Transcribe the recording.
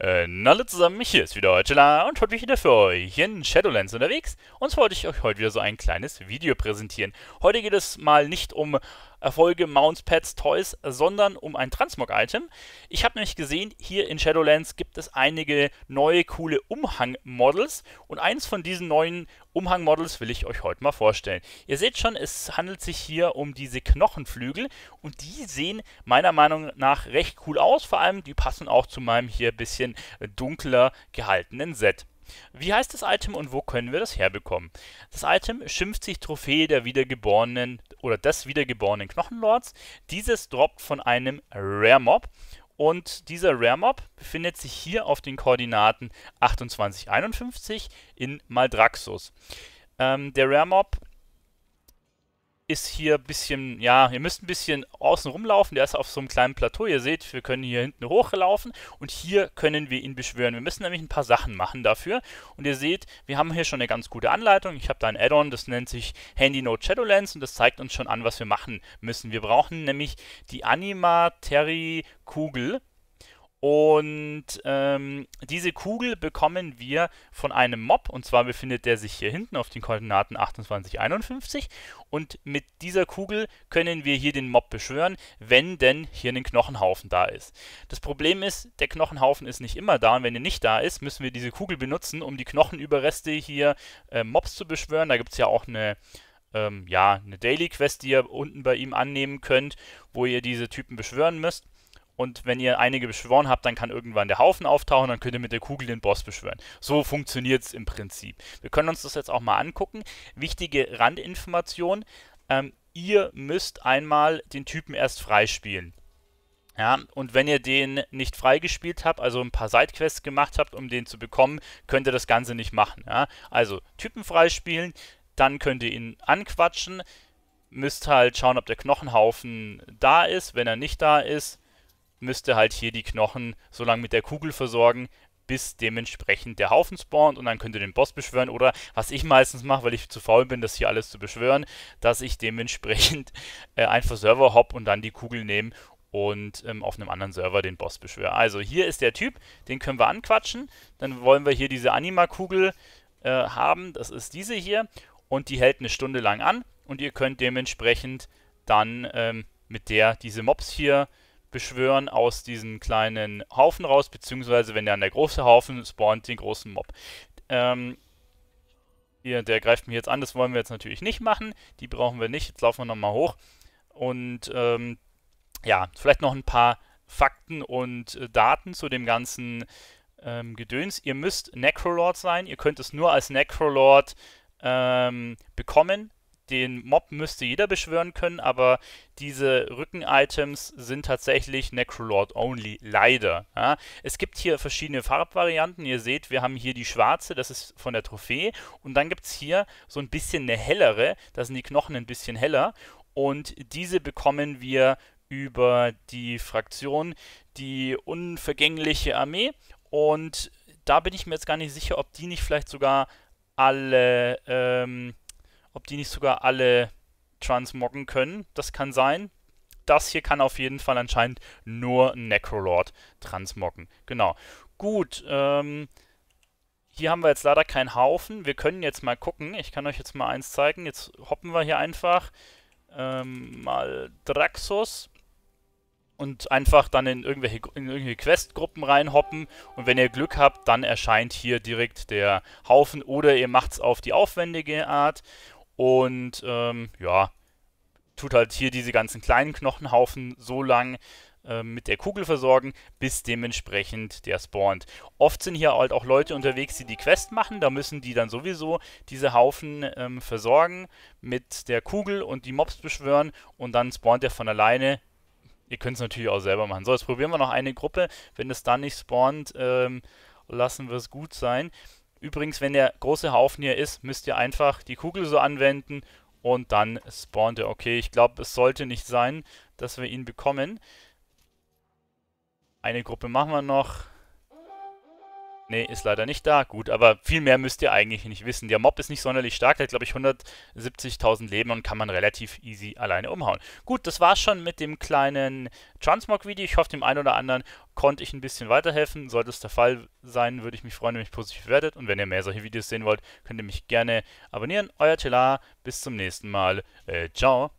Und äh, alle zusammen, hier ist wieder Heuchela und heute bin ich wieder für euch in Shadowlands unterwegs und zwar wollte ich euch heute wieder so ein kleines Video präsentieren. Heute geht es mal nicht um Erfolge Mounts, Pets, Toys, sondern um ein Transmog-Item. Ich habe nämlich gesehen, hier in Shadowlands gibt es einige neue coole Umhang-Models und eins von diesen neuen Umhang-Models will ich euch heute mal vorstellen. Ihr seht schon, es handelt sich hier um diese Knochenflügel und die sehen meiner Meinung nach recht cool aus, vor allem die passen auch zu meinem hier bisschen dunkler gehaltenen Set. Wie heißt das Item und wo können wir das herbekommen? Das Item schimpft sich Trophäe der wiedergeborenen oder des wiedergeborenen Knochenlords. Dieses droppt von einem Rare Mob und dieser Rare Mob befindet sich hier auf den Koordinaten 2851 in Maldraxus. Ähm, der Rare Mob ist hier ein bisschen, ja, ihr müsst ein bisschen außen rumlaufen. Der ist auf so einem kleinen Plateau. Ihr seht, wir können hier hinten hochlaufen und hier können wir ihn beschwören. Wir müssen nämlich ein paar Sachen machen dafür. Und ihr seht, wir haben hier schon eine ganz gute Anleitung. Ich habe da ein Add-on, das nennt sich Handy Note Shadowlands und das zeigt uns schon an, was wir machen müssen. Wir brauchen nämlich die Animateri-Kugel und ähm, diese Kugel bekommen wir von einem Mob, und zwar befindet der sich hier hinten auf den Koordinaten 28, 51. Und mit dieser Kugel können wir hier den Mob beschwören, wenn denn hier ein Knochenhaufen da ist. Das Problem ist, der Knochenhaufen ist nicht immer da, und wenn er nicht da ist, müssen wir diese Kugel benutzen, um die Knochenüberreste hier äh, Mobs zu beschwören. Da gibt es ja auch eine, ähm, ja, eine Daily Quest, die ihr unten bei ihm annehmen könnt, wo ihr diese Typen beschwören müsst und wenn ihr einige beschworen habt, dann kann irgendwann der Haufen auftauchen, dann könnt ihr mit der Kugel den Boss beschwören. So funktioniert es im Prinzip. Wir können uns das jetzt auch mal angucken. Wichtige Randinformation, ähm, ihr müsst einmal den Typen erst freispielen. Ja, und wenn ihr den nicht freigespielt habt, also ein paar Sidequests gemacht habt, um den zu bekommen, könnt ihr das Ganze nicht machen. Ja? Also Typen freispielen, dann könnt ihr ihn anquatschen, müsst halt schauen, ob der Knochenhaufen da ist. Wenn er nicht da ist, müsste halt hier die Knochen so lange mit der Kugel versorgen, bis dementsprechend der Haufen spawnt und dann könnt ihr den Boss beschwören oder was ich meistens mache, weil ich zu faul bin, das hier alles zu beschwören, dass ich dementsprechend äh, einfach Server hopp und dann die Kugel nehme und ähm, auf einem anderen Server den Boss beschwöre. Also hier ist der Typ, den können wir anquatschen, dann wollen wir hier diese Anima-Kugel äh, haben, das ist diese hier und die hält eine Stunde lang an und ihr könnt dementsprechend dann ähm, mit der diese Mobs hier äh, beschwören, aus diesen kleinen Haufen raus, beziehungsweise wenn dann der große Haufen spawnt den großen Mob. Ähm, hier, der greift mich jetzt an, das wollen wir jetzt natürlich nicht machen, die brauchen wir nicht, jetzt laufen wir nochmal hoch. Und ähm, ja, vielleicht noch ein paar Fakten und äh, Daten zu dem ganzen ähm, Gedöns. Ihr müsst Necrolord sein, ihr könnt es nur als Necrolord ähm, bekommen, den Mob müsste jeder beschwören können, aber diese Rücken-Items sind tatsächlich Necrolord only, leider. Ja. Es gibt hier verschiedene Farbvarianten. Ihr seht, wir haben hier die schwarze, das ist von der Trophäe. Und dann gibt es hier so ein bisschen eine hellere, da sind die Knochen ein bisschen heller. Und diese bekommen wir über die Fraktion die unvergängliche Armee. Und da bin ich mir jetzt gar nicht sicher, ob die nicht vielleicht sogar alle ähm, ob die nicht sogar alle transmoggen können, das kann sein. Das hier kann auf jeden Fall anscheinend nur Necrolord transmoggen. Genau. Gut, ähm, hier haben wir jetzt leider keinen Haufen. Wir können jetzt mal gucken. Ich kann euch jetzt mal eins zeigen. Jetzt hoppen wir hier einfach ähm, mal Draxus und einfach dann in irgendwelche, in irgendwelche Questgruppen reinhoppen. Und wenn ihr Glück habt, dann erscheint hier direkt der Haufen oder ihr macht es auf die aufwendige Art. Und ähm, ja, tut halt hier diese ganzen kleinen Knochenhaufen so lang ähm, mit der Kugel versorgen, bis dementsprechend der spawnt. Oft sind hier halt auch Leute unterwegs, die die Quest machen, da müssen die dann sowieso diese Haufen ähm, versorgen mit der Kugel und die Mobs beschwören und dann spawnt er von alleine. Ihr könnt es natürlich auch selber machen. So, jetzt probieren wir noch eine Gruppe. Wenn es dann nicht spawnt, ähm, lassen wir es gut sein. Übrigens, wenn der große Haufen hier ist, müsst ihr einfach die Kugel so anwenden und dann spawnt er. Okay, ich glaube, es sollte nicht sein, dass wir ihn bekommen. Eine Gruppe machen wir noch. Nee, ist leider nicht da. Gut, aber viel mehr müsst ihr eigentlich nicht wissen. Der Mob ist nicht sonderlich stark, der hat glaube ich 170.000 Leben und kann man relativ easy alleine umhauen. Gut, das war's schon mit dem kleinen Transmog-Video. Ich hoffe, dem einen oder anderen konnte ich ein bisschen weiterhelfen. Sollte es der Fall sein, würde ich mich freuen, wenn ihr mich positiv bewertet. Und wenn ihr mehr solche Videos sehen wollt, könnt ihr mich gerne abonnieren. Euer Telar, bis zum nächsten Mal. Äh, ciao.